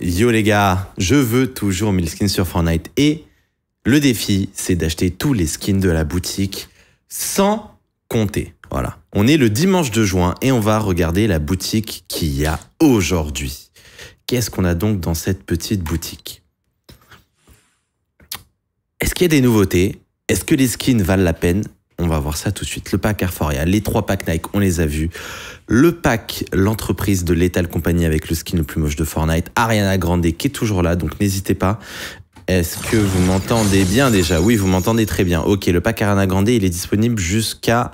Yo les gars, je veux toujours 1000 skins sur Fortnite et le défi c'est d'acheter tous les skins de la boutique sans compter. Voilà. On est le dimanche de juin et on va regarder la boutique qu'il y a aujourd'hui. Qu'est-ce qu'on a donc dans cette petite boutique Est-ce qu'il y a des nouveautés Est-ce que les skins valent la peine on va voir ça tout de suite. Le pack Arforia, les trois packs Nike, on les a vus. Le pack, l'entreprise de Lethal compagnie avec le skin le plus moche de Fortnite, Ariana Grande qui est toujours là, donc n'hésitez pas. Est-ce que vous m'entendez bien déjà Oui, vous m'entendez très bien. Ok, le pack Ariana Grande, il est disponible jusqu'à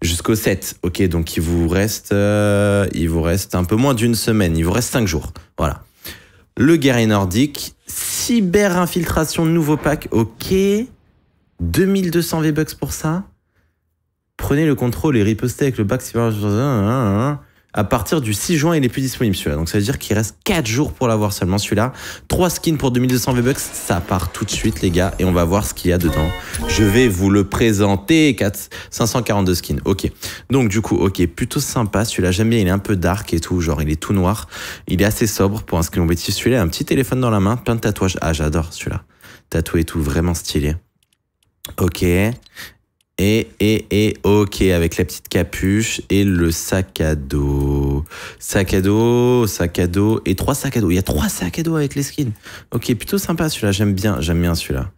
jusqu'au 7. Ok, donc il vous reste euh, il vous reste un peu moins d'une semaine. Il vous reste 5 jours. Voilà. Le guerrier nordique, cyber infiltration, nouveau pack. Ok, 2200 V-Bucks pour ça. Prenez le contrôle et ripostez avec le bac. À partir du 6 juin, il est plus disponible celui-là. Donc ça veut dire qu'il reste 4 jours pour l'avoir seulement celui-là. 3 skins pour 2200 V-Bucks, ça part tout de suite les gars et on va voir ce qu'il y a dedans. Je vais vous le présenter, 4, 542 skins, ok. Donc du coup, ok, plutôt sympa celui-là, j'aime bien, il est un peu dark et tout, genre il est tout noir. Il est assez sobre pour un skin compétitif. Celui-là, un petit téléphone dans la main, plein de tatouages. Ah j'adore celui-là, tatoué et tout, vraiment stylé. Ok. Et, et, et, ok, avec la petite capuche et le sac à dos. Sac à dos, sac à dos et trois sacs à dos. Il y a trois sacs à dos avec les skins. Ok, plutôt sympa celui-là. J'aime bien, j'aime bien celui-là.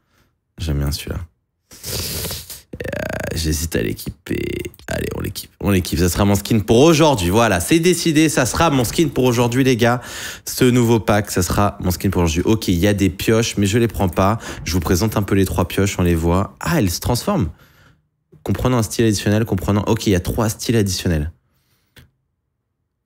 J'aime bien celui-là. Euh, j'hésite à l'équiper. Allez, on l'équipe. On l'équipe. Ça sera mon skin pour aujourd'hui. Voilà, c'est décidé. Ça sera mon skin pour aujourd'hui, les gars. Ce nouveau pack, ça sera mon skin pour aujourd'hui. Ok, il y a des pioches, mais je les prends pas. Je vous présente un peu les trois pioches. On les voit. Ah, elles se transforment comprenant un style additionnel, comprenant, ok, il y a trois styles additionnels.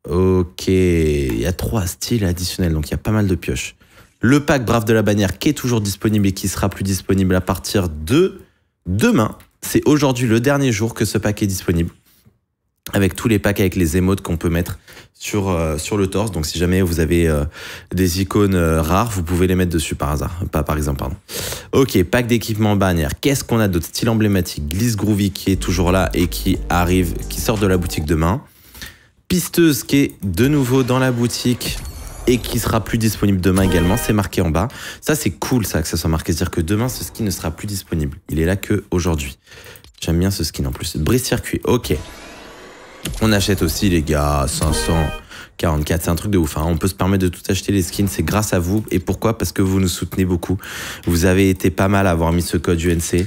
Ok, il y a trois styles additionnels, donc il y a pas mal de pioches. Le pack Brave de la Bannière qui est toujours disponible et qui sera plus disponible à partir de demain. C'est aujourd'hui le dernier jour que ce pack est disponible. Avec tous les packs, avec les émotes qu'on peut mettre, sur, euh, sur le torse. Donc si jamais vous avez euh, des icônes euh, rares, vous pouvez les mettre dessus par hasard. Pas par exemple, pardon. Ok, pack d'équipement bannière. Qu'est-ce qu'on a d'autre Style emblématique, glisse groovy qui est toujours là et qui arrive, qui sort de la boutique demain. Pisteuse qui est de nouveau dans la boutique et qui sera plus disponible demain également, c'est marqué en bas. Ça c'est cool ça que ça soit marqué, c'est-à-dire que demain ce skin ne sera plus disponible. Il est là que J'aime bien ce skin en plus. Brise circuit, ok. On achète aussi, les gars, 544, c'est un truc de ouf. Hein. On peut se permettre de tout acheter les skins, c'est grâce à vous. Et pourquoi Parce que vous nous soutenez beaucoup. Vous avez été pas mal à avoir mis ce code UNC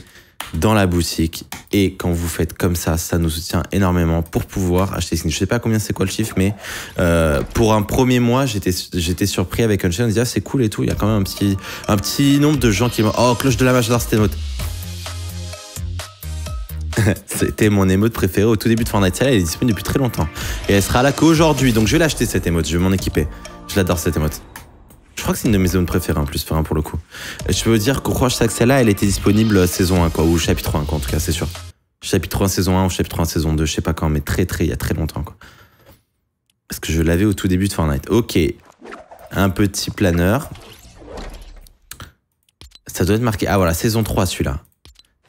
dans la boutique. Et quand vous faites comme ça, ça nous soutient énormément pour pouvoir acheter les skins. Je sais pas combien c'est quoi le chiffre, mais euh, pour un premier mois, j'étais surpris avec Unchained. On disait ah, c'est cool et tout. Il y a quand même un petit un petit nombre de gens qui m'ont oh cloche de la match c'était notre C'était mon émote préférée au tout début de Fortnite. Elle est disponible depuis très longtemps. Et elle sera là qu'aujourd'hui. Donc je vais l'acheter cette émote. Je vais m'en équiper. Je l'adore cette émote. Je crois que c'est une de mes zones préférées en plus, pour le coup. Je peux vous dire qu'on croche que celle-là, elle était disponible euh, saison 1, quoi, ou chapitre 1, quoi, en tout cas, c'est sûr. Chapitre 1, saison 1, ou chapitre 1, saison 2, je sais pas quand, mais très, très, il y a très longtemps, quoi. Parce que je l'avais au tout début de Fortnite. Ok. Un petit planeur. Ça doit être marqué. Ah voilà, saison 3, celui-là.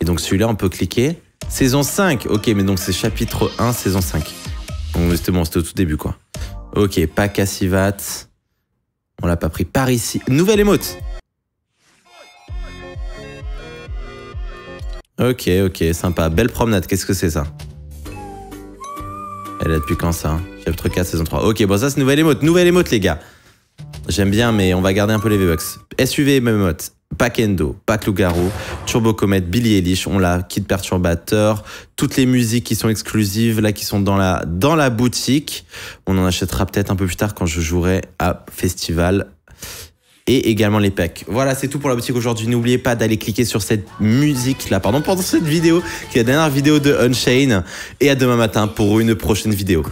Et donc celui-là, on peut cliquer. Saison 5. Ok, mais donc c'est chapitre 1, saison 5. Bon, justement, c'était au tout début, quoi. Ok, pas Cassivat. On l'a pas pris par ici. Nouvelle émote Ok, ok, sympa. Belle promenade, qu'est-ce que c'est ça Elle a depuis quand ça Chapitre 4, saison 3. Ok, bon ça c'est nouvelle émote, nouvelle émote les gars. J'aime bien mais on va garder un peu les V-Bucks. SUV même émote. Pac Endo, Pac Lugaro, Turbo Comet, Billy Eilish, on l'a, Kid Perturbateur, toutes les musiques qui sont exclusives, là, qui sont dans la, dans la boutique. On en achètera peut-être un peu plus tard quand je jouerai à Festival et également les packs. Voilà, c'est tout pour la boutique aujourd'hui. N'oubliez pas d'aller cliquer sur cette musique là, pardon, pendant cette vidéo, qui est la dernière vidéo de Unchain. Et à demain matin pour une prochaine vidéo.